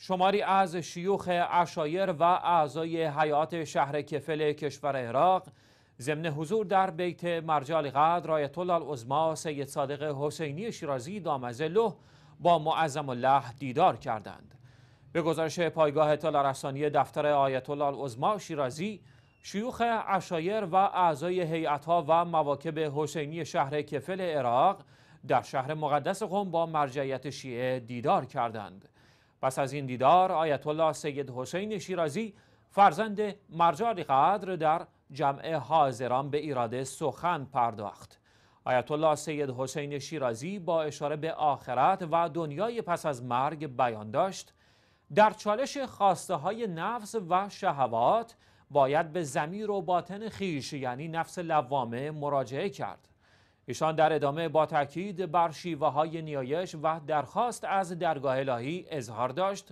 شماری از شیوخ اشایر و اعضای حیات شهر کفل کشور عراق ضمن حضور در بیت مرجع قدر آیت الله العظما سید صادق حسینی شیرازی دامزله با معظم الله دیدار کردند به گزارش پایگاه اطلاع رسانی دفتر آیت الله العظما شیرازی شیوخ اشایر و اعضای ها و مواکب حسینی شهر کفل عراق در شهر مقدس قم با مرجعیت شیعه دیدار کردند پس از این دیدار آیت الله سید حسین شیرازی فرزند مرجاری قدر در جمع حاضران به ایراده سخن پرداخت آیت الله سید حسین شیرازی با اشاره به آخرت و دنیای پس از مرگ بیان داشت در چالش خواسته های نفس و شهوات باید به زمیر و باطن خیش یعنی نفس لوامه مراجعه کرد ایشان در ادامه با تاکید بر شیوه های نیایش و درخواست از درگاه الهی اظهار داشت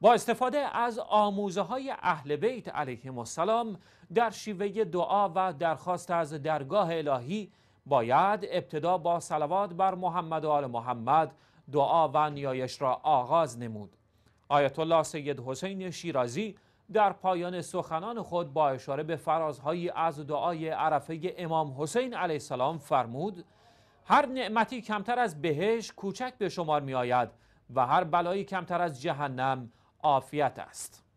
با استفاده از آموزه های اهل بیت علیه السلام در شیوه دعا و درخواست از درگاه الهی باید ابتدا با صلوات بر محمد و آل محمد دعا و نیایش را آغاز نمود آیت الله سید حسین شیرازی در پایان سخنان خود با اشاره به فرازهایی از دعای عرفه امام حسین علیه السلام فرمود هر نعمتی کمتر از بهش کوچک به شمار می آید و هر بلایی کمتر از جهنم عافیت است